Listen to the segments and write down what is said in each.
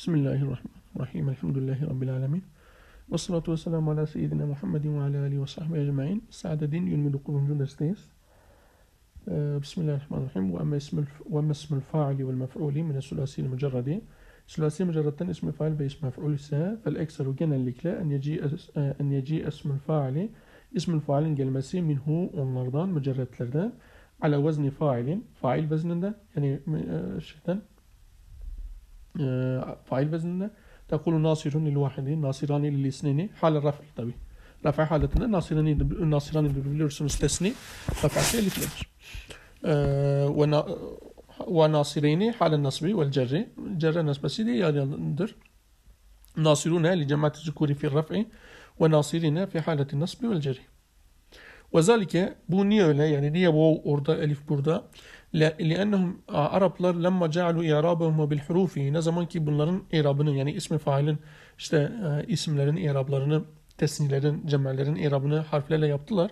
بسم الله الرحمن الرحيم الحمد لله رب العالمين والصلاة والسلام على سيدنا محمد وعلى آله وصحبه أجمعين سعد دين يلمد قلوب جودة آه، ستيس بسم الله الرحمن الرحيم وأما اسم وأما اسم الفاعل والمفعول من الثلاثي المجرد ثلاثي مجردة اسم الفاعل باسم مفعول سا فالأكثر لكلا أن يجي آه، أن يجيء اسم الفاعل اسم الفاعلin منه ونردان مجرد لردان على وزن فاعل فاعل ده يعني şeyden آه، فاعل بإذن تقول ناصر للواحد ناصران للاثنين حال الرفع طبيعي رفع حالتنا ناصران ناصران للرسم مستثني رفع فعل تلبس آه، وناصرين حال النصب والجر جر نصب سيدي ندر ناصرون لجماعة الذكور في الرفع وناصرين في حالة النصب والجر وذلك bu يعني öyle واو niye ألف orada elif لأنهم Araplar lemma cealu i'rabahum bil hurufi ne zaman ki bunların i'rabını yani ismi failin işte e, isimlerin i'rablarını tesnilerin cemellerin i'rabını harflerle yaptılar.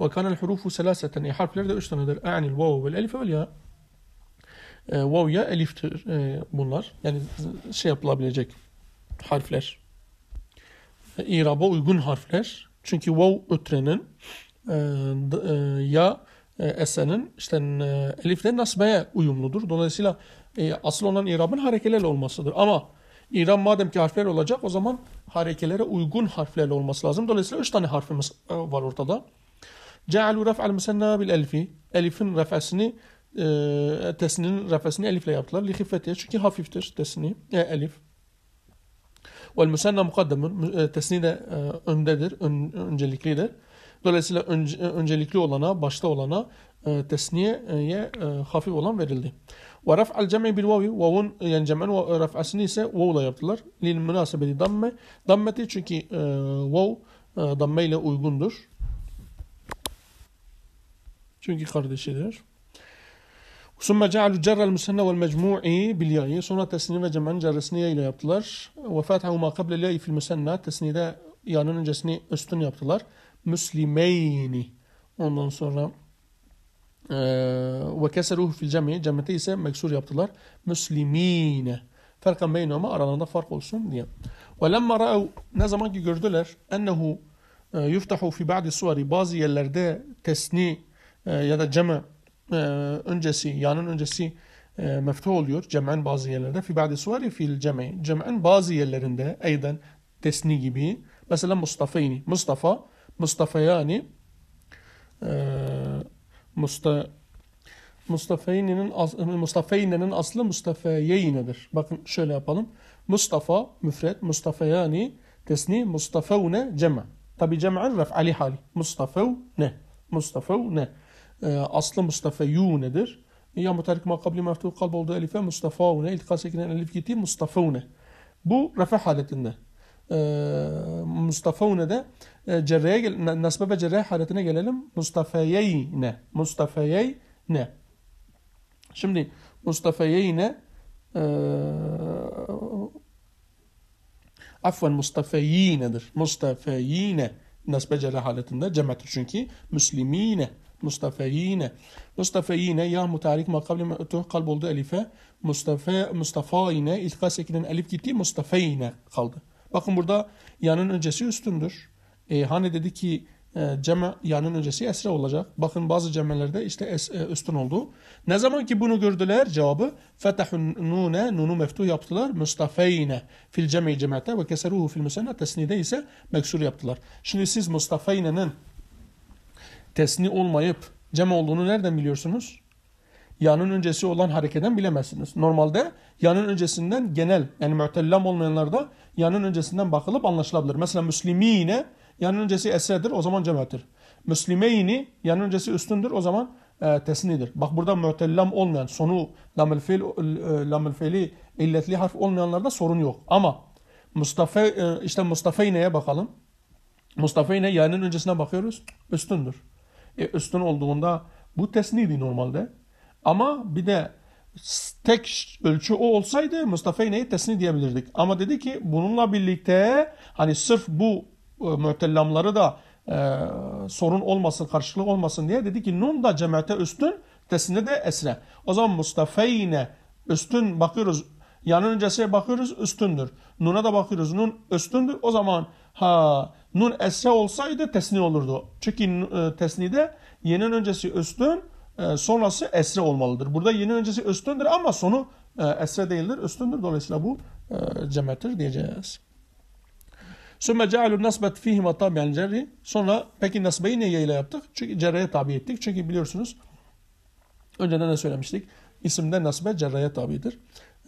Ve kana'l hurufu selaseten e, harfler de 3 tanedir. A'nil vav vel elif ve ya. E, vav ya eliftir e, bunlar. Yani şey yapılabilecek harfler. E, uygun harfler. Çünkü vav ötrenin e, e, ya e, esenin işte e, elifle nasbeye uyumludur. Dolayısıyla e, asıl olan İrab'ın harekelerle olmasıdır. Ama İran madem ki harfler olacak o zaman harekelere uygun harflerle olması lazım. Dolayısıyla üç tane harfimiz e, var ortada. Cealu ref'al musenna bil elfi. Elif'in refesini e, tesinin refesini elifle yaptılar. Li hifetiye çünkü hafiftir tesini e, elif. Vel musenna mukaddemun tesni de e, öndedir, ön, önceliklidir. Dolayısıyla önce, öncelikli olana, başta olana e, tesniyeye e, hafif olan verildi. Ve raf'al cem'i bil vavi, vavun yani cem'en raf'asını ise vavla yaptılar. Lil münasebeti damme. Dammeti çünkü e, vav e, damme ile uygundur. Çünkü kardeşidir. Sümme cealu cerrel müsenne vel mecmu'i bil ya'i. Sonra tesniye ve cemen cerresini ile yaptılar. Ve fethahu ma kable ya'i fil müsenne. Tesniyede yanın öncesini üstün yaptılar. Müslimeyni. Ondan sonra e, ve keseruhu fil cemi. Cemete ise meksur yaptılar. Müslimine. Ferkan beynama aralarında fark olsun diye. Ve lemma ra'u ne zaman ki gördüler ennehu e, yuftahu fi ba'di suvari bazı yerlerde tesni e, ya da cema öncesi yanın öncesi meftuh oluyor cem'en bazı yerlerde fi ba'di suvari fil cem'i cem'en bazı yerlerinde eyden tesni gibi mesela Mustafa'yni Mustafa Mustafa yani e, Musta, Mustafa'yne'nin e, Mustafa'yne'nin aslı Mustafa'yeyne'dir. Bakın şöyle yapalım. Mustafa müfret, Mustafa yani tesni, Mustafa'une cema. Tabi cem'an ref'ali hali. Mustafa'une. Mustafa'une. E, aslı Mustafa'yune'dir. Ya mutarrik kabli meftuh kalb oldu elife Mustafa'une. İltikası ekinen elif gitti Mustafa'une. Bu refe haletinde. Ee, Mustafa'une de e, cerreye, nasbe ve cerrahi haletine gelelim. Mustafa'yeyne. Mustafa'yeyne. Şimdi Mustafa'yeyne e, ee, afven Mustafa'yinedir. ne nasbe cerrahi haletinde cemettir çünkü. Müslimine. Mustafa'yine. Mustafa'yine ya mutarik makabli me'tuh kalb oldu elife. Mustafa, Mustafa'yine. İlka sekinen elif gitti. Mustafa'yine kaldı. Bakın burada yanın öncesi üstündür. E, hani dedi ki e, ceme yanın öncesi esre olacak. Bakın bazı cemelerde işte es, e, üstün oldu. Ne zaman ki bunu gördüler cevabı fetahun nune nunu meftu yaptılar. Mustafeyne fil cemi cemaate ve keseruhu fil müsenna tesnide ise meksur yaptılar. Şimdi siz Mustafeyne'nin tesni olmayıp cem olduğunu nereden biliyorsunuz? yanın öncesi olan harekeden bilemezsiniz. Normalde yanın öncesinden genel yani mütellam olmayanlarda yanın öncesinden bakılıp anlaşılabilir. Mesela müslimine yanın öncesi esredir o zaman cemaattir. Müslimeyni yanın öncesi üstündür o zaman e, tesnidir. Bak burada mütellam olmayan sonu lamel fiil e, lamel fiili illetli harf olmayanlarda sorun yok. Ama Mustafa e, işte Mustafa'yneye bakalım. Mustafa'yne yanın öncesine bakıyoruz. Üstündür. E, üstün olduğunda bu tesnidi normalde. Ama bir de tek ölçü o olsaydı Mustafa'yı İne'yi tesni diyebilirdik. Ama dedi ki bununla birlikte hani sırf bu e, mütellamları da e, sorun olmasın, karşılık olmasın diye dedi ki nun da cemaate üstün, tesni de esre. O zaman Mustafa'yı İne üstün bakıyoruz. Yanın öncesine bakıyoruz üstündür. Nun'a da bakıyoruz. Nun üstündür. O zaman ha nun esre olsaydı tesni olurdu. Çünkü e, de yenin öncesi üstün, ee, sonrası esre olmalıdır. Burada yeni öncesi üstündür ama sonu e, esre değildir, üstündür. Dolayısıyla bu e, cemettir diyeceğiz. Sümme cealun nasbet fihima tabi'en cerri. Sonra peki nasbeyi neye ile yaptık? Çünkü cerreye tabi ettik. Çünkü biliyorsunuz önceden de söylemiştik. İsimde nasbe cerreye tabidir.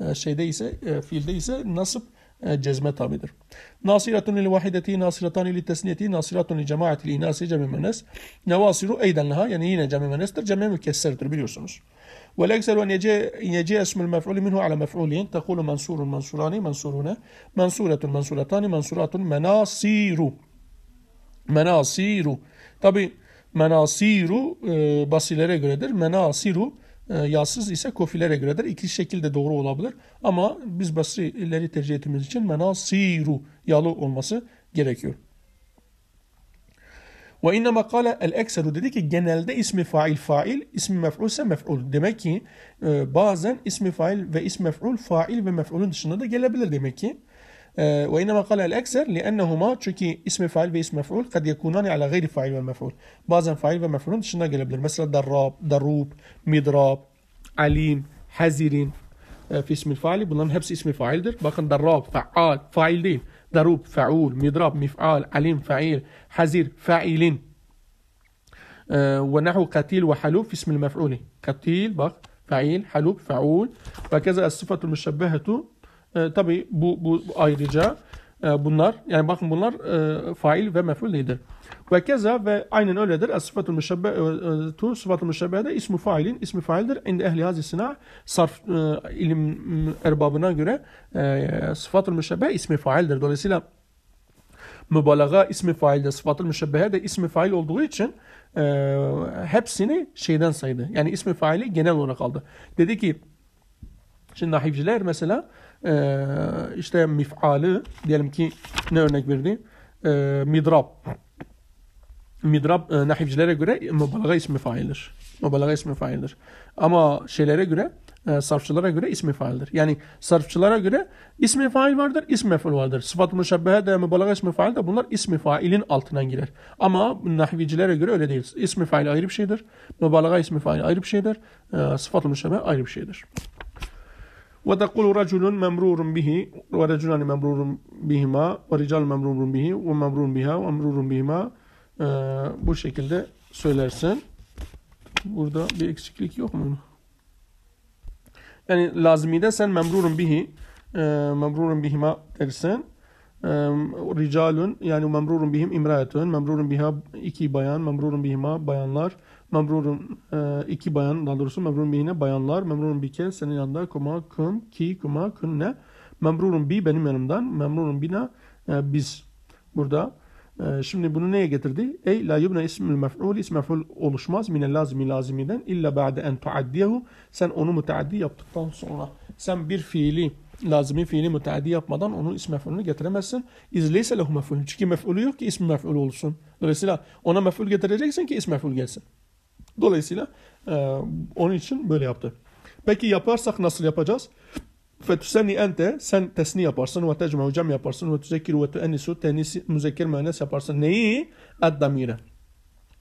E, şeyde ise, fiilde ise nasip جزمة طامدر ناصرة للواحدة ناصرتان للتسنية ناصرة لجماعة الإناث جمع منس نواصر أيضا لها يعني هنا جمع منس ترجمة mükesserdir biliyorsunuz. والأكثر أن يجي, أن اسم المفعول منه على مفعولين تقول منصور منصوران منصورون منصورة منصورتان منصورات مناصير مناصير طبعا menasiru e, basilere مناصير, آه، مناصير E, yağsız ise kofilere göre İki iki şekilde doğru olabilir. Ama biz basrileri tercih ettiğimiz için mena siru yağlı olması gerekiyor. Ve inne makale el ekseru dedi ki genelde ismi fail fail, ismi mef'ul ise mef'ul. Demek ki e, bazen ismi fail ve ismi mef'ul fail ve mef'ulun dışında da gelebilir demek ki. آه، وإنما قال الأكثر لأنهما تشكي اسم فاعل باسم مفعول قد يكونان على غير فاعل والمفعول بعضاً فاعل ومفعول شنو قال بدل مثلا دراب دروب مدراب عليم حذر آه، في اسم الفاعل بنام هبس اسم فاعل در باقن دراب فعال فاعلين دروب فعول مضراب مفعال عليم فعيل حذر فاعلين آه، ونحو قتيل وحلوب في اسم المفعول قتيل باق فعيل حلوب فعول وكذا الصفة المشبهة E, tabii bu, bu ayrıca e, bunlar yani bakın bunlar e, fail ve mef'ul değildir. Ve keza ve aynen öyledir. Es sıfatı müşebbetu e, e, sıfatı de ismi failin ismi faildir. İndi ehli hazisina sarf e, ilim erbabına göre e, sıfatı müşebbeh ismi faildir. Dolayısıyla mübalağa ismi faildir. Sıfatı müşebbehe de ismi fail olduğu için e, hepsini şeyden saydı. Yani ismi faili genel olarak aldı. Dedi ki şimdi nahivciler mesela e, işte mif'alı diyelim ki ne örnek verdi? E, midrab. Midrab e, nahivcilere göre mübalağa ismi faildir. Mübalağa ismi faildir. Ama şeylere göre e, sarfçılara göre ismi faildir. Yani sarfçılara göre ismi fail vardır, ismi fail vardır. Sıfat-ı müşebbehe de, mübalağa ismi fail de bunlar ismi failin altından girer. Ama nahvicilere göre öyle değil. İsmi fail ayrı bir şeydir. Mübalağa ismi fail ayrı bir şeydir. E, sıfat-ı müşebbehe ayrı bir şeydir. وتقول رجل ممرور به ورجلان ممرور بهما ورجال memrurun bihi ve memrurun biha ve memrurun bihima ee, bu şekilde söylersin. Burada bir eksiklik yok mu? Yani lazmide sen memrurun bihi e, memrurun bihima dersin. E, ricalun yani memrurun bihim imraetun memrurun biha iki bayan memrurun bihima bayanlar Memrurun e, iki bayan, daha doğrusu memrurun bihine bayanlar, memrurun bike senin yanında, kuma kum, ki, kuma ne? Memrurun bir benim yanımdan, memrurun bina e, biz. Burada e, şimdi bunu neye getirdi? Ey la yubne ismül mef'ul, ism mef'ul oluşmaz mine lazimi laziminden İlla ba'de en tuaddiyehu. Sen onu müteaddi yaptıktan sonra. Sen bir fiili lazimi fiili müteaddi yapmadan onun ism mef'ulünü getiremezsin. İzleyse lehu mef'ul. Çünkü mef'ulü yok ki ism mef'ul olsun. Dolayısıyla ona mef'ul getireceksin ki ism mef'ul gelsin. Dolayısıyla e, onun için böyle yaptı. Peki yaparsak nasıl yapacağız? Fetusenni ente sen tesni yaparsın ve tecme hocam yaparsın ve tüzekir ve tüennisu tenisi müzekir mühennes yaparsın. Neyi? ad Eddamire.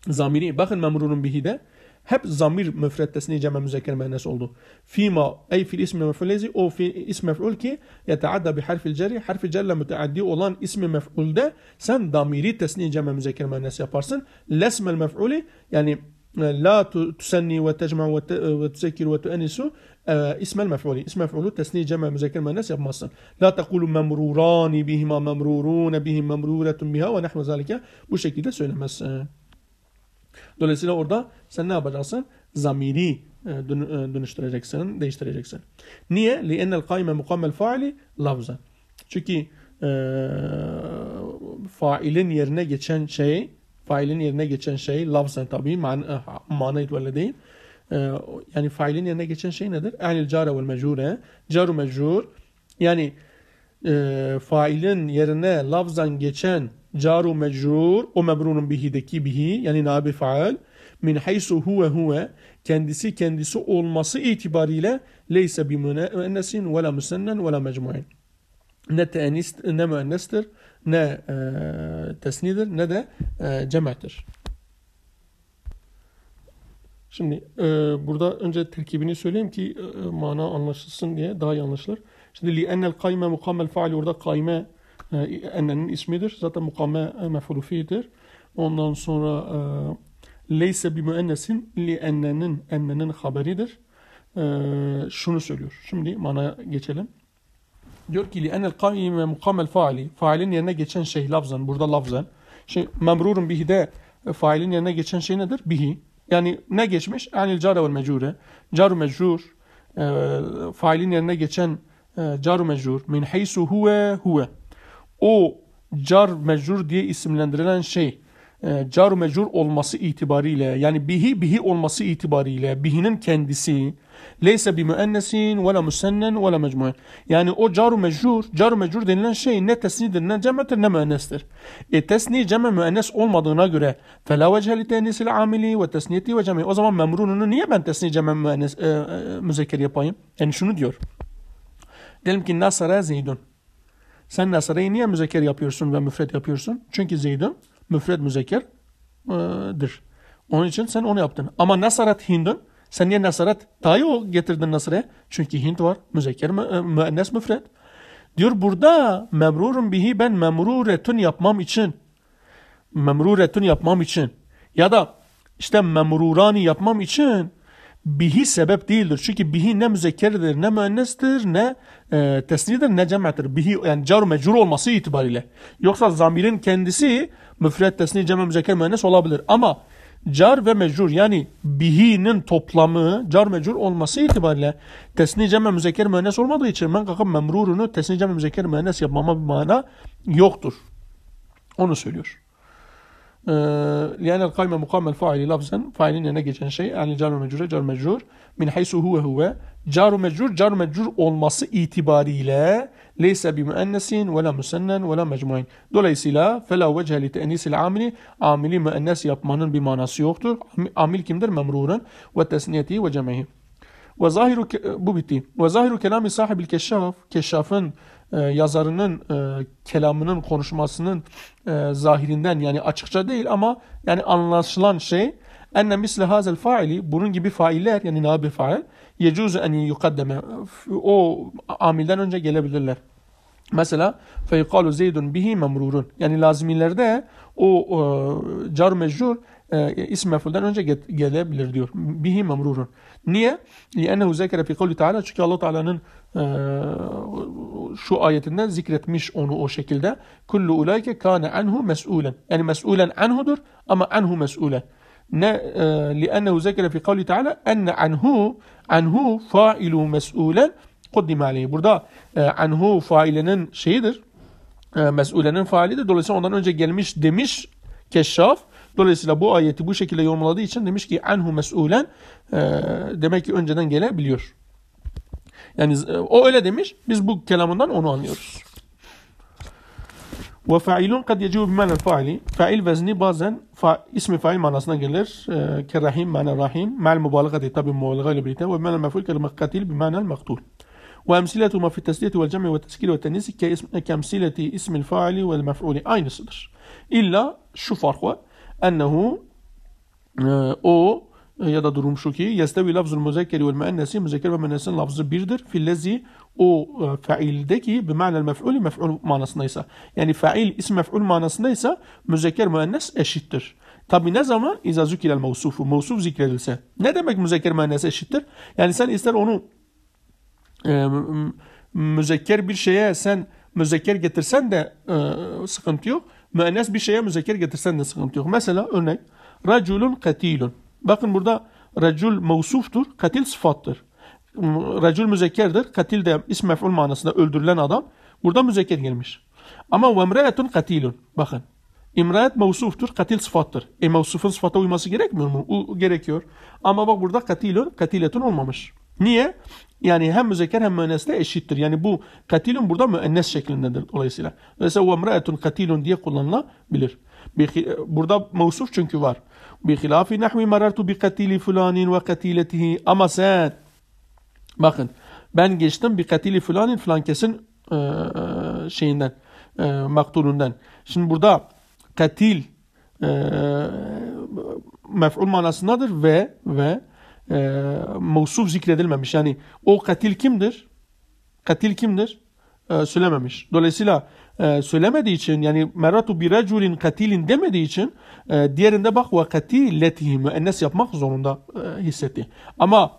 Zamiri. Bakın memurunun bihi de hep zamir müfred tesni ceme müzekir mühennes oldu. Fima ey fil ismi mef'ulezi o fi ismi mef'ul ki yeteadda bi harfil cerri harfi cerle müteaddi olan ismi mef'ulde sen damiri tesni ceme müzekir mühennes yaparsın. Lesmel mef'uli yani لا تسني وتجمع وتذكر وتؤنس آه، اسم المفعول اسم المفعول تسني جمع مذكر مؤنث يبقى مصدر لا تقول ممروران بهما ممرورون بهم ممرورة بها ونحو ذلك بشكل سينمس آه. دولسيلا اوردا سنة بجاسن زميري آه، دونشتر جاكسن دونشتر جاكسن نيه لان القائمه مقام الفاعل لفظا چونكي فاعلين يرنا geçen şey failin yerine geçen şey lafzen tabi man eh, mana itvelledeyn. Eh, yani failin yerine geçen şey nedir? Ehlil cara vel mecure. Caru mecur. Yani e, failin yerine lafzan geçen caru mecrur o mebrunun bihideki bihi yani nabi faal min haysu huve huve kendisi kendisi olması itibariyle leyse bi müennesin ve la müsennen ve la mecmuin ne tenis ne müennestir ne e, tesnidir ne de e, cem'tir. Şimdi e, burada önce terkibini söyleyeyim ki e, e, mana anlaşılsın diye daha iyi anlaşılır. Şimdi li enel kayme mukammel faali orada kayme e, ennenin ismidir. Zaten mukamme e, mef'ulü fiildir. Ondan sonra e, leyse bi müennesin li ennenin ennenin haberidir. E, şunu söylüyor. Şimdi mana geçelim diyor ki li'enel kavime mukamel faali. Failin yerine geçen şey lafzan. Burada lafzan. Şey, memrurun bihi de e, failin yerine geçen şey nedir? Bihi. Yani ne geçmiş? Yani cara ve mecure. Caru mecrur. E, failin yerine geçen e, caru mecrur. Min heysu huve huve. O car mecrur diye isimlendirilen şey e, car mecur olması itibariyle yani bihi bihi olması itibariyle bihinin kendisi leyse bi müennesin ve la müsennen ve la mecmuen. Yani o car mecur, car mecur denilen şey ne tesnidir ne cem'tir ne müennestir. E tesni cem'e müennes olmadığına göre fela vece li tenisil amili ve tesniyeti ve cem'i. O zaman memrununu niye ben tesni cem'e müennes e, e, müzekker yapayım? Yani şunu diyor. Diyelim ki nasara zeydun. Sen Nasara'yı niye müzekker yapıyorsun ve müfret yapıyorsun? Çünkü Zeydun müfred müzekerdir. E, Onun için sen onu yaptın. Ama nasarat hindun sen niye nasarat Dayı o getirdin nasraya? Çünkü hint var. Müzekker e, müennes müfred. Diyor burada memrurun bihi ben memruretun yapmam için memruretun yapmam için ya da işte memrurani yapmam için bihi sebep değildir. Çünkü bihi ne müzekkeridir, ne müennestir, ne e, tesnidir, ne cem'tir. Bihi yani car mecrur olması itibariyle. Yoksa zamirin kendisi müfred, tesni, cem, müzekker, müennes olabilir. Ama car ve mecrur yani bihi'nin toplamı car mecrur olması itibariyle tesni, cem, müzekker, müennes olmadığı için ben kalkıp memrurunu tesni, cem, müzekker, müennes yapmama bir mana yoktur. Onu söylüyor. Ee, لأن القائمة مقام الفاعل لفظا failin yerine geçen şey yani car mecrure car mecrur min haysu huve huve car mecrur car mecrur olması itibariyle leysa bi müennesin ve la musennen ve la mecmuin. Dolayısıyla fela vece li te'nisil amili amili müennes yapmanın bir manası yoktur. Amil kimdir? Memrurun ve tesniyeti ve cemehi. Ve zahiru bu bitti. Ve zahiru kelami sahibil keşşaf keşşafın e, yazarının e, kelamının konuşmasının e, zahirinden yani açıkça değil ama yani anlaşılan şey enne misle hazel faili bunun gibi failler yani nabi fail yecuzu en yukaddeme o amilden önce gelebilirler. Mesela feykalu zeydun bihi memrurun. Yani lazimilerde o e, car mecrur e, isim önce get, gelebilir diyor. Bihi memrurun. Niye? Li'ennehu zekere fi kavli ta'ala. Çünkü allah Teala'nın ee, şu ayetinden zikretmiş onu o şekilde. Kullu ulayke kâne anhu mes'ulen. Yani mes'ulen anhudur ama anhu mes'ulen. Ne e, li'ennehu zekere fi kavli teala enne anhu anhu failu mes'ulen kuddim aleyhi. Burada e, anhu failinin şeyidir. E, Mes'ulenin faalidir. Dolayısıyla ondan önce gelmiş demiş keşşaf. Dolayısıyla bu ayeti bu şekilde yorumladığı için demiş ki anhu mes'ulen demek ki önceden gelebiliyor. Yani o öyle demiş. Biz bu kelamından onu anlıyoruz. Ve failun kad yecibu bimanel faili. Fail vezni bazen fa, ismi fail manasına gelir. E, kerrahim manel rahim. Mel mubalagati tabi mubalagayla ile birlikte. Ve bimanel meful kelime katil bimanel maktul. Ve emsilatu ma fi tesliye vel cem'i ve teskil ve tenisi kemsileti ismil faili vel mef'uli. Aynısıdır. İlla şu fark var. Ennehu o E, ya da durum şu ki yestevi lafzul muzekkeri vel müennesi müzekker ve müennesin lafzı birdir. Fillezi o e, faildeki bimanel mef'ulü mef'ul manasındaysa. Yani fail isim mef'ul manasındaysa müzekker müennes eşittir. Tabi ne zaman? İza zükilel mevsufu. Mevsuf zikredilse. Ne demek müzekker müennes eşittir? Yani sen ister onu e, müzekker bir şeye sen müzekker getirsen de e, sıkıntı yok. Müennes bir şeye müzekker getirsen de sıkıntı yok. Mesela örnek. Raculun katilun. Bakın burada racul mevsuftur, katil sıfattır. Racul müzekkerdir, katil de ism mef'ul manasında öldürülen adam. Burada müzekker gelmiş. Ama vemre'etun katilun. Bakın. İmraet mevsuftur, katil sıfattır. E mevsufun sıfata uyması gerekmiyor mu? U, gerekiyor. Ama bak burada katilun, katiletun olmamış. Niye? Yani hem müzekker hem müenneste eşittir. Yani bu katilun burada müennes şeklindedir dolayısıyla. Dolayısıyla vemre'etun katilun diye kullanılabilir. Burada mevsuf çünkü var. Bihilafi nahmi marartu bi katili fulanin ve katiletihi. Ama sen bakın ben geçtim bi katili fulanin filan kesin e, şeyinden e, maktulundan. Şimdi burada katil e, mef'ul manasındadır ve ve e, mevsuf zikredilmemiş. Yani o katil kimdir? Katil kimdir? E, söylememiş. Dolayısıyla e, söylemediği için yani meratu bir reculin katilin demediği için e, diğerinde bak ve katiletihi müennes yapmak zorunda e, hissetti. Ama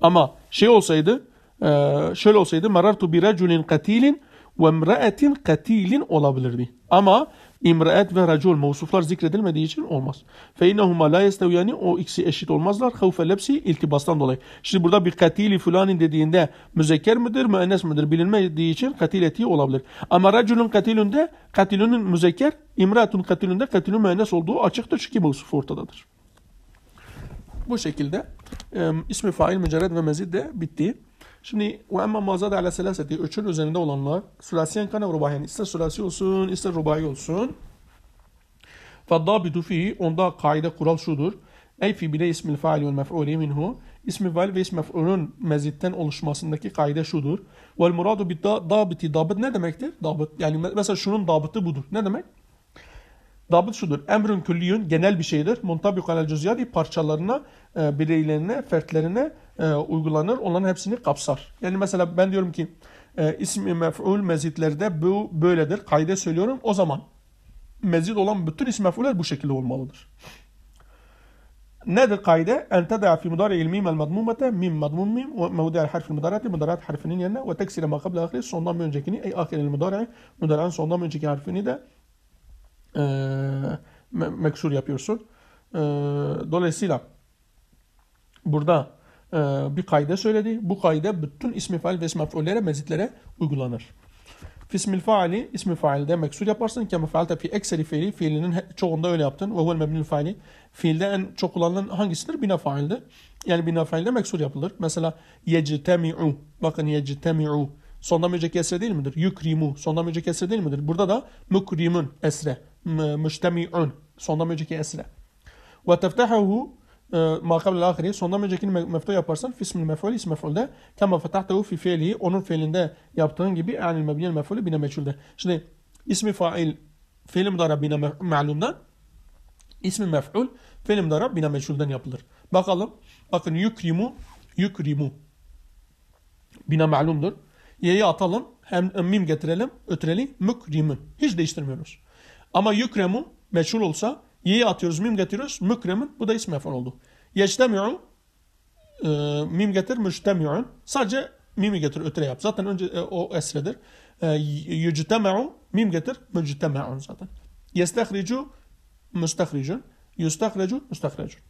ama şey olsaydı e, şöyle olsaydı meratu bir reculin katilin ve mraetin katilin olabilirdi. Ama imraet ve racul mevsuflar zikredilmediği için olmaz. Fe innehuma la yesteviyani o ikisi eşit olmazlar. Havfe lepsi iltibastan dolayı. Şimdi burada bir katili fulanin dediğinde müzekker midir, müennes midir bilinmediği için katil etiği olabilir. Ama raculun katilünde katilünün müzekker, imraatun katilünde katilün müennes olduğu açıktır çünkü mevsuf ortadadır. Bu şekilde e, ismi fail mücerred ve mezid de bitti. Şimdi ve emma mazad ala selaseti üçün üzerinde olanlar sülasiyen kana rubayen ister sülasi olsun ister rubai olsun. Faddabidu fi onda kaide kural şudur. Ey fi bile ismil fail ve mef'uli minhu. İsmi fail ve ismi mef'ulun mezitten oluşmasındaki kaide şudur. Vel muradu bi dabiti. Dabit ne demektir? Dabit. Yani mesela şunun dabıtı budur. Ne demek? Dabıt şudur. Emrün külliyün genel bir şeydir. Muntabik alel cüzyadi parçalarına, e, bireylerine, fertlerine e, uygulanır. Onların hepsini kapsar. Yani mesela ben diyorum ki e, ismi mef'ul mezitlerde bu böyledir. Kayde söylüyorum. O zaman mezit olan bütün ismi mef'uller bu şekilde olmalıdır. Nedir kayde En tedâ fî mudâri ilmîmel madmûmete mim madmûm mim ve mevdâri harfi mudârati mudârat harfinin yerine ve teksile ma kable ahire sondan bir öncekini ey ahiril mudâri mudâran sondan bir önceki harfini de e, meksur yapıyorsun. E, dolayısıyla burada e, bir kaide söyledi. Bu kayda bütün ismi fail ve ismi mafullere, mezitlere uygulanır. Fismil faali, ismi failde meksur yaparsın. Kema faalte fi ekseri fiili, fiilinin çoğunda öyle yaptın. Ve huvel mebnil faili, fiilde en çok kullanılan hangisidir? Bina faildir. Yani bina failde meksur yapılır. Mesela yecitemi'u, bakın yecitemi'u. Sondan önceki esre değil midir? Yukrimu, sondan önceki esre değil midir? Burada da mukrimun esre, müştemi'un, sondan önceki esre. Ve teftahahu, ee, makabel ahiriye sondan öncekini mefto yaparsan fismül meful ism mefulde kema fetahtehu fi fiilihi onun fiilinde yaptığın gibi yani mebniyel mefulü bine meçhulde. Şimdi ismi fail fiil mudara bine ma'lumdan ismi mef'ul fiil mudara bine meçhulden yapılır. Bakalım. Bakın yukrimu yukrimu bine ma'lumdur. Y'yi atalım. Hem mim getirelim. Ötüreli mükrimu. Hiç değiştirmiyoruz. Ama yükremu meçhul olsa y'yi atıyoruz, mim getiriyoruz. Mükremin. Bu da ism mef'ul oldu. Yectemi'u e, mim getir müştemi'un. Sadece mimi getir ötre yap. Zaten önce e, o esredir. E, mim getir mücteme'un zaten. Yestehricu müstehricun. Yustehricu müstehrecun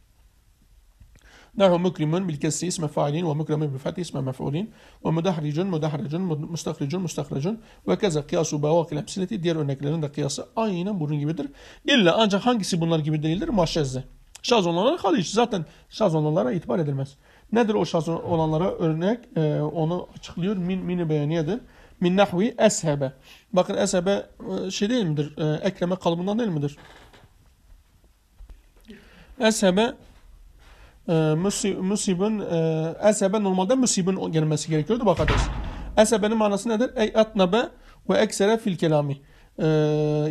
bil نحو مكرم بالكسر اسم فاعلين ومكرم بالفتح ve مفعولين ومدحرج مدحرج مستخرج Ve vekeze kıyasu bevakil hepsileti diğer örneklerin de kıyası aynen bunun gibidir. İlla ancak hangisi bunlar gibi değildir? Maşezze. Şaz olanlara hariç. Zaten şaz olanlara itibar edilmez. Nedir o şaz olanlara örnek? Ee, onu açıklıyor. Min, mini beğeniyedir. Min nahvi eshebe. Bakın eshebe e, şey değil midir? Ee, ekleme kalıbından değil midir? Eshebe ee, musibun esebe normalde musibun gelmesi gerekiyordu bak kardeş. Esebenin manası nedir? Ey atnabe ve eksere fil kelami. Ee,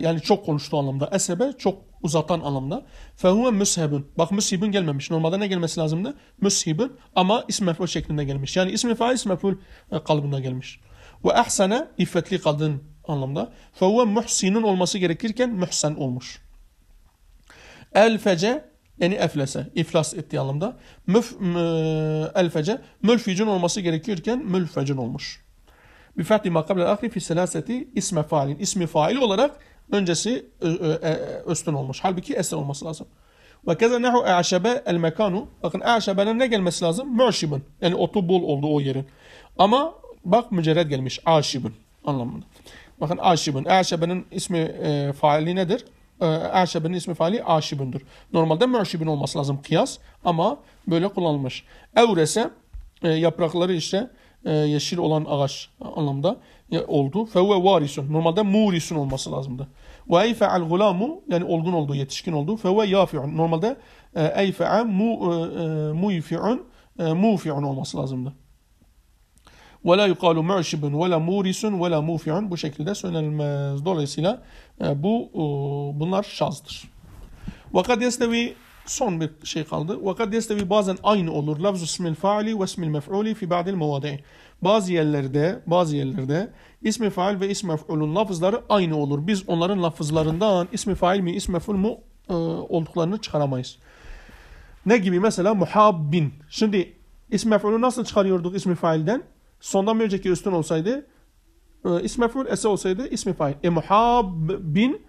yani çok konuştu anlamda. Esebe çok uzatan anlamda. Fehuve müshebün. Bak müshibün gelmemiş. Normalde ne gelmesi lazımdı? Müshibün ama ism meful şeklinde gelmiş. Yani ismi fail ism meful kalıbına e, gelmiş. Ve ehsene iffetli kadın anlamda. Fehuve muhsinun olması gerekirken mühsen olmuş. El fece yani eflese, iflas ettiği anlamda. Müf, elfece, mülfücün olması gerekirken mülfecin olmuş. Bir fethi makabla ahri fi selaseti isme failin. İsmi fail olarak öncesi e, üstün olmuş. Halbuki eser olması lazım. Ve keza nehu e'şebe el mekanu. Bakın e'şebeden ne gelmesi lazım? Müşibin. Yani otu bol oldu o yerin. Ama bak mücerred gelmiş. Aşibin anlamında. Bakın aşibin. E'şebenin ismi e, faili nedir? Aşebe'nin ee, ismi faali aşibindir. Normalde müşibün olması lazım kıyas ama böyle kullanılmış. Evrese e, yaprakları işte e, yeşil olan ağaç anlamda e, oldu. Fevve varisun. Normalde murisun olması lazımdı. Ve eyfe'al gulamu yani olgun oldu, yetişkin oldu. Fevve yafi'un. Normalde eyfe'e mu'fi'un mufi'un olması lazımdı. Ve la yukalu mu'şibun ve la murisun ve la mufi'un bu şekilde söylenilmez. Dolayısıyla e, bu e, bunlar şazdır. Ve kad son bir şey kaldı. Ve kad yestevi bazen aynı olur. Lafzu ismil faali ve ismil mef'uli fi ba'dil mevadi'i. Bazı yerlerde, bazı yerlerde ismi fail ve ismi mef'ulun lafızları aynı olur. Biz onların lafızlarından ismi fail mi, ismi mef'ul mu e, olduklarını çıkaramayız. Ne gibi? Mesela muhabbin. Şimdi ismi mef'ulü nasıl çıkarıyorduk ismi failden? Sondan bir önceki üstün olsaydı isme ism mef'ul ese olsaydı ismi fail. E muhabbin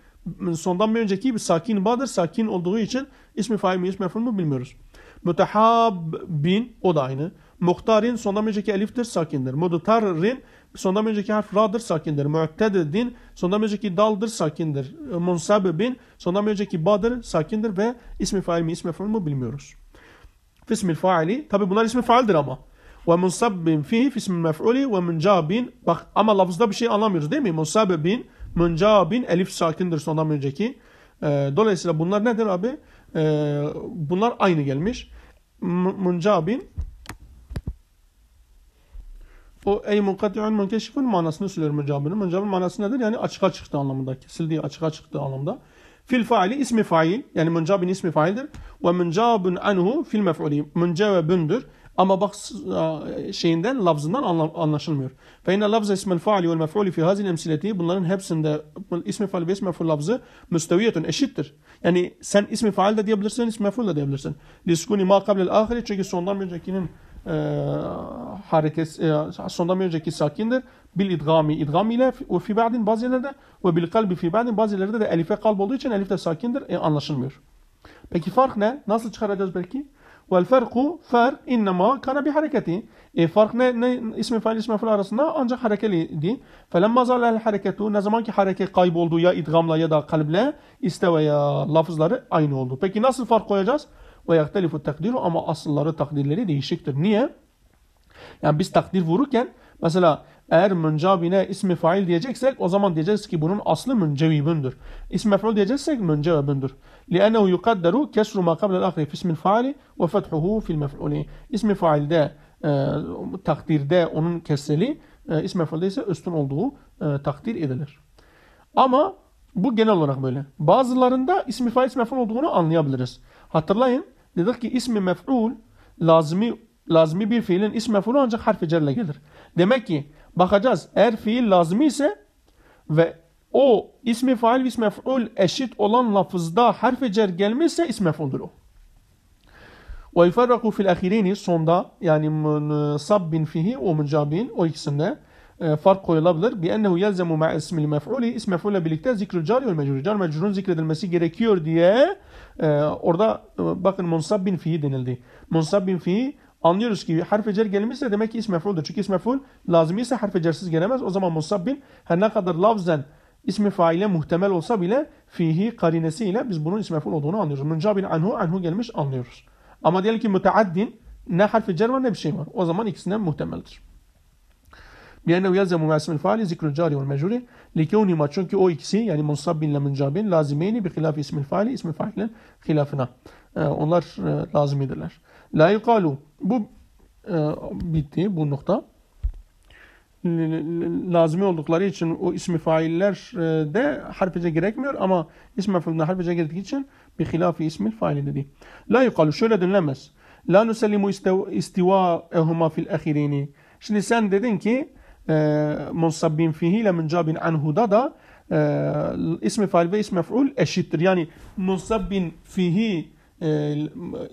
sondan bir önceki bir sakin badır. Sakin olduğu için ismi fail mi ismi mef'ul mu bilmiyoruz. Mutehabbin o da aynı. Muhtarin sondan önceki eliftir sakindir. Mudutarrin sondan önceki harf ra'dır sakindir. Mu'tededin sondan önceki daldır sakindir. E, Munsabibin sondan önceki ba'dır sakindir ve ismi fail mi ismi mef'ul mu bilmiyoruz. Fismil faali, tabi bunlar ismi faildir ama. Ve munsabbin fihi fismin mef'uli ve muncabin. Bak ama lafızda bir şey anlamıyoruz değil mi? Munsabbin, muncabin, elif sakindir sondan önceki. E, dolayısıyla bunlar nedir abi? Ee, bunlar aynı gelmiş. Muncabin o ey munkati'un munkeşifun manasını söylüyor muncabinin. Muncabin manası nedir? Yani açığa çıktı anlamında. Kesildiği açığa çıktı anlamda. Fil faili ismi fail. Yani muncabin ismi faildir. Ve muncabun anhu fil mef'uli. Muncevebündür. Ama bak şeyinden, lafzından anlaşılmıyor. Fe inne lafza ismel faali vel mef'ulü fi hazin emsileti bunların hepsinde ismi faal ve ismi mef'ul lafzı müsteviyetun eşittir. Yani sen ismi faal de diyebilirsin, ismi mef'ul de diyebilirsin. Liskuni ma kablel ahire çünkü sondan öncekinin e, hareket e, sondan önceki sakindir. Bil idgami, idgam ile ve fi ba'din bazı yerlerde ve bil kalbi fi ba'din bazı yerlerde de elife kalb olduğu için elif de sakindir. E, anlaşılmıyor. Peki fark ne? Nasıl çıkaracağız belki? Vel ferku fer innema kana bi hareketi. E, fark ne, ne ismi fail ismi fail arasında ancak harekeliydi. Felemma zalel hareketu ne zaman ki hareket kayboldu ya idgamla ya da kalble iste veya lafızları aynı oldu. Peki nasıl fark koyacağız? Ve yahtelifu takdiru ama asılları takdirleri değişiktir. Niye? Yani biz takdir vururken mesela eğer müncabine ismi fail diyeceksek o zaman diyeceğiz ki bunun aslı müncevibündür. İsmi mef'ul diyeceksek müncevibündür. لأنه يقدر كسر ما قبل الآخر في اسم الفاعل وفتحه في المفعول اسم fail de e, takdirde onun kesreli e, ism mef'ulde ise üstün olduğu e, takdir edilir. Ama bu genel olarak böyle. Bazılarında ismi fail ismi mef'ul olduğunu anlayabiliriz. Hatırlayın dedik ki ismi mef'ul lazmi lazmi bir fiilin ismi mef'ulu ancak harfi cerle gelir. Demek ki bakacağız eğer fiil lazmi ise ve o ismi fail ve ismi mef'ul eşit olan lafızda harf cer gelmezse ismi mef'uldur o. Ve yufarraku fil ahireyni sonda yani sabbin fihi o mücabin o ikisinde e, fark koyulabilir. Bi ennehu yelzemu ma ismi mef'uli ismi mef'ule birlikte zikrül cari ve mecrur. Car mecrurun zikredilmesi gerekiyor diye e, orada e, bakın munsabbin fihi denildi. Munsabbin fihi anlıyoruz ki harf cer gelmişse demek ki ismi mef'uldur. Çünkü ismi mef'ul lazım ise harf cersiz gelemez. O zaman munsabbin her ne kadar lafzen ismi faile muhtemel olsa bile fihi karinesiyle biz bunun ismi meful olduğunu anlıyoruz. Müncabin anhu anhu gelmiş anlıyoruz. Ama diyelim ki müteaddin ne harfi cer var ne bir şey var. O zaman ikisinden muhtemeldir. بأنه يلزم مع اسم الفاعل ذكر الجار والمجرور لكونهما çünkü o ikisi yani munsab ile müncabin lazimeyni bi hilaf ismi faili ismi failin hilafına. Ee, onlar e, lazimidirler. La yukalu bu e, bitti bu nokta. lazım oldukları için o ismi failler de harfece gerekmiyor ama ismi mefulde harfece gerektiği için bi hilafi ismil faili dedi. La yukalu şöyle denilemez. La nusallimu istiva ehuma fil ahirini. Şimdi sen dedin ki e, munsabbin fihi ile müncabin anhuda da e, ismi fail ve ismi mef'ul eşittir. Yani munsabbin fihi e,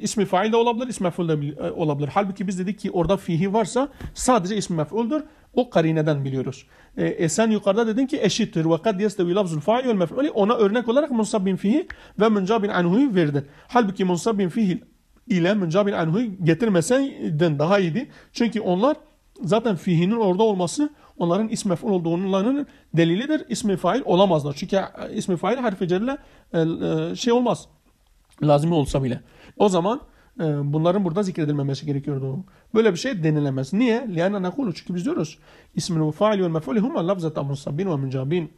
ismi fail de olabilir, ismi mef'ul de e, olabilir. Halbuki biz dedik ki orada fihi varsa sadece ismi mef'uldür. O karineden biliyoruz. E, e sen yukarıda dedin ki eşittir. Ve kad yestevi lafzul fail vel Ona örnek olarak munsab bin fihi ve müncab bin anhu'yu verdin. Halbuki munsab bin fihi ile müncab bin anhu'yu getirmeseydin daha iyiydi. Çünkü onlar zaten fihinin orada olması onların ismi mef'ul olduğunun delilidir. İsmi fail olamazlar. Çünkü e, ismi fail harfi celle e, şey olmaz Lazimi olsa bile. O zaman e, bunların burada zikredilmemesi gerekiyordu. Böyle bir şey denilemez. Niye? Lianna nakulu. Çünkü biz diyoruz. İsmini fail ve mef'ulü huma lafzat munsabin ve müncabin.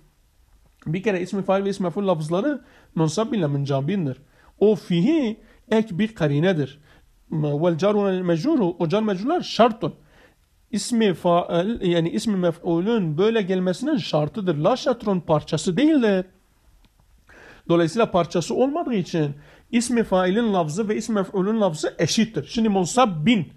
Bir kere ismi fail ve ismi mef'ul lafızları munsabin ve müncabindir. O fihi ek bir karinedir. Vel carun mecuru. O car mecurlar şartun ismi faal yani ismi mef'ulün böyle gelmesinin şartıdır. La şatrun parçası değildir. Dolayısıyla parçası olmadığı için ismi failin lafzı ve ismi mef'ulun lafzı eşittir. Şimdi munsab bin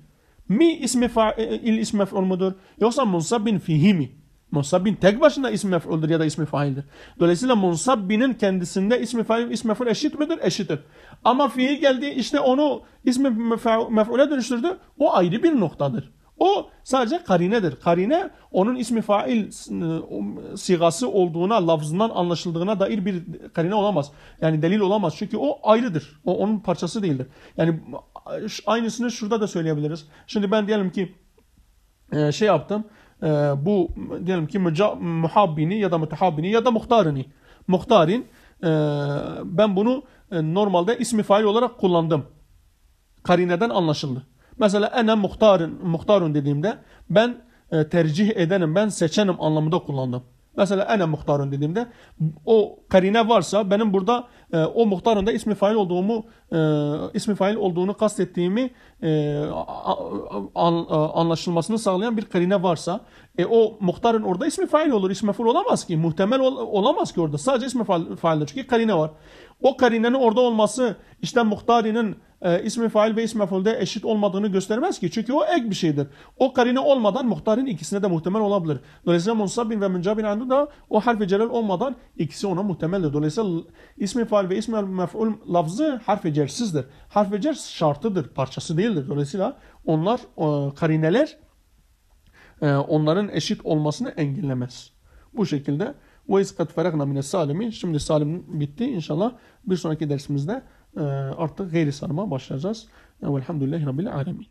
mi ismi fail e, ismi mef'ul mudur? Yoksa munsab bin fihi mi? Munsab bin tek başına ismi mef'uldur ya da ismi faildir. Dolayısıyla munsab binin kendisinde ismi fail ismi mef'ul eşit midir? Eşittir. Ama fiil geldi işte onu ismi mef'ule dönüştürdü. O ayrı bir noktadır. O sadece karinedir. Karine onun ismi fail e, sigası olduğuna, lafzından anlaşıldığına dair bir karine olamaz. Yani delil olamaz. Çünkü o ayrıdır. O onun parçası değildir. Yani aynısını şurada da söyleyebiliriz. Şimdi ben diyelim ki e, şey yaptım. E, bu diyelim ki muhabbini ya da mutehabbini ya da muhtarini. Muhtarin ben bunu normalde ismi fail olarak kullandım. Karineden anlaşıldı. Mesela ene muhtarın, muhtarın dediğimde ben e, tercih edenim, ben seçenim anlamında kullandım. Mesela ene muhtarın dediğimde o karine varsa benim burada e, o muhtarın da ismi fail olduğumu e, ismi fail olduğunu kastettiğimi e, anlaşılmasını sağlayan bir karine varsa e, o muhtarın orada ismi fail olur. İsmi ful olamaz ki. Muhtemel ol, olamaz ki orada. Sadece ismi fail, faildir. Çünkü karine var. O karinenin orada olması işte muhtarinin e, ismi fail ve ismi mefulde eşit olmadığını göstermez ki. Çünkü o ek bir şeydir. O karine olmadan muhtarın ikisine de muhtemel olabilir. Dolayısıyla munsabin ve müncabin andu da o harfi celal olmadan ikisi ona muhtemeldir. Dolayısıyla ismi fail ve ismi meful lafzı harfi cersizdir. Harfi cer şartıdır, parçası değildir. Dolayısıyla onlar e, karineler e, onların eşit olmasını engellemez. Bu şekilde ve izkat feragna mine salimin. Şimdi salim bitti. İnşallah bir sonraki dersimizde ee, artık gayri sarma başlayacağız. Velhamdülillahi Rabbil Alemin.